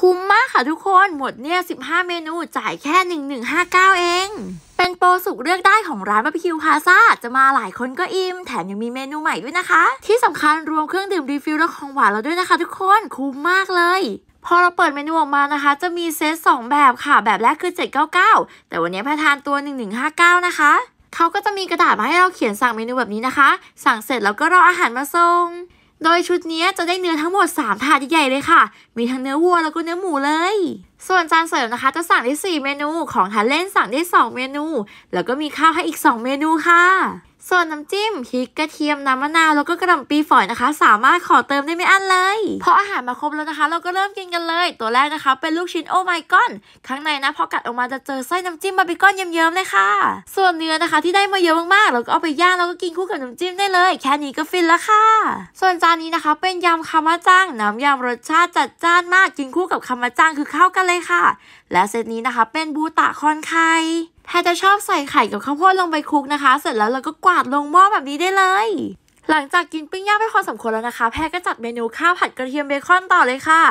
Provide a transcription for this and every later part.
คุ้มมากค่ะทุกคนหมดเนี่ย 15 เมนูจ่ายแค่ 1159 เอง เป็นโปรสุกเลือกได้ของร้านบาร์บีคิวพาซา จะมาหลายคนก็อิ่มแถมยังมีเมนูใหม่ด้วยนะคะ ที่สำคัญรวมเครื่องดื่มรีฟิลและของหวานเราด้วยนะคะทุกคนคุ้มมากเลย พอเราเปิดเมนูออกมานะคะจะมีเซต2 แบบค่ะแบบแรกคือ 799 แต่วันนี้พพทานตัว 1159 นะคะ เขาก็จะมีกระดาษมาให้เราเขียนสั่งเมนูแบบนี้นะคะ สั่งเสร็จแล้วก็รออาหารมาส่งโดยชุดนี้จะได้เนื้อทั้งหมด 3 ถาดใหญ่เลยค่ะ มีทั้งเนื้อวัวแล้วก็เนื้อหมูเลย ส่วนจานเสริมนะคะ จะสั่งได้ 4 เมนู ของทานเล่นสั่งได้ 2 เมนู แล้วก็มีข้าวให้อีก 2 เมนูค่ะส่วนน้ำจิ้มพริกกระเทียมน้ำมะนาวแล้วก็กระดล่ปีฝอยนะคะ สามารถขอเติมได้ไม่อั้นเลย เพราะอาหารมาครบแล้วนะคะ เราก็เริ่มกินกันเลย ตัวแรกนะคะ เป็นลูกชิ้นโอไมก้อนข้างในนะพอกัดออกมาจะเจอไส้น้ำจิ้มบาร์บีคอนเยิ้มๆเลยค่ะ ส่วนเนื้อนะคะที่ได้มาเยอะมากๆเราก็เอาไปย่างแล้วก็กินคู่กับน้ำจิ้มได้เลย แค่นี้ก็ฟินแล้วค่ะ ส่วนจานนี้นะคะเป็นยำคามาจังน้ำยำรสชาติจัดจ้านมากกินคู่กับคามาจังคือเข้ากันเลยค่ะ และเซตนี้นะคะ เป็นบูตะคอนไข่แพทจะชอบใส่ไข่กับข้าวโพดลงไปคลุกนะคะ เสร็จแล้วเราก็กวาดลงหม้อแบบนี้ได้เลย หลังจากกิน ปิ้งย่างไปพอสมควรแล้วนะคะ แพทก็จัดเมนูข้าวผัดกระเทียมเบคอนต่อเลยค่ะ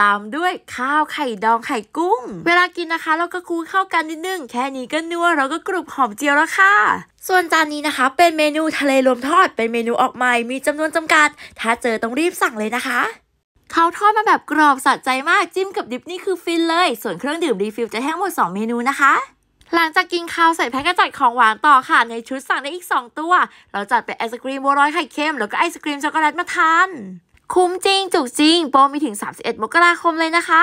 ตามด้วยข้าวไข่ดองไข่กุ้ง เวลากินนะคะ เราก็คูเข้ากันนิดนึงแค่นี้ก็นัว เราก็กรุบหอมเจียวแล้วค่ะ ส่วนจานนี้นะคะ เป็นเมนูทะเลรวมทอด เป็นเมนูออกใหม่มีจำนวนจำกัด ถ้าเจอต้องรีบสั่งเลยนะคะ เขาทอดมาแบบกรอบสะใจมาก จิ้มกับดิบนี่คือฟินเลย ส่วนเครื่องดื่มรีฟิลจะแห้งหมด2เมนูนะคะหลังจากกินข้าวเสร็จแพ็ก็จัดของหวานต่อค่ะ ในชุดสั่งได้อีก 2 ตัว เราจัดเป็นไอศครีมบัวร้อยไข่เค็มแล้วก็ไอศครีมช็อกโกแลตมาทานคุ้มจริงจุกจริง โปรมีถึง 31 มกราคมเลยนะคะ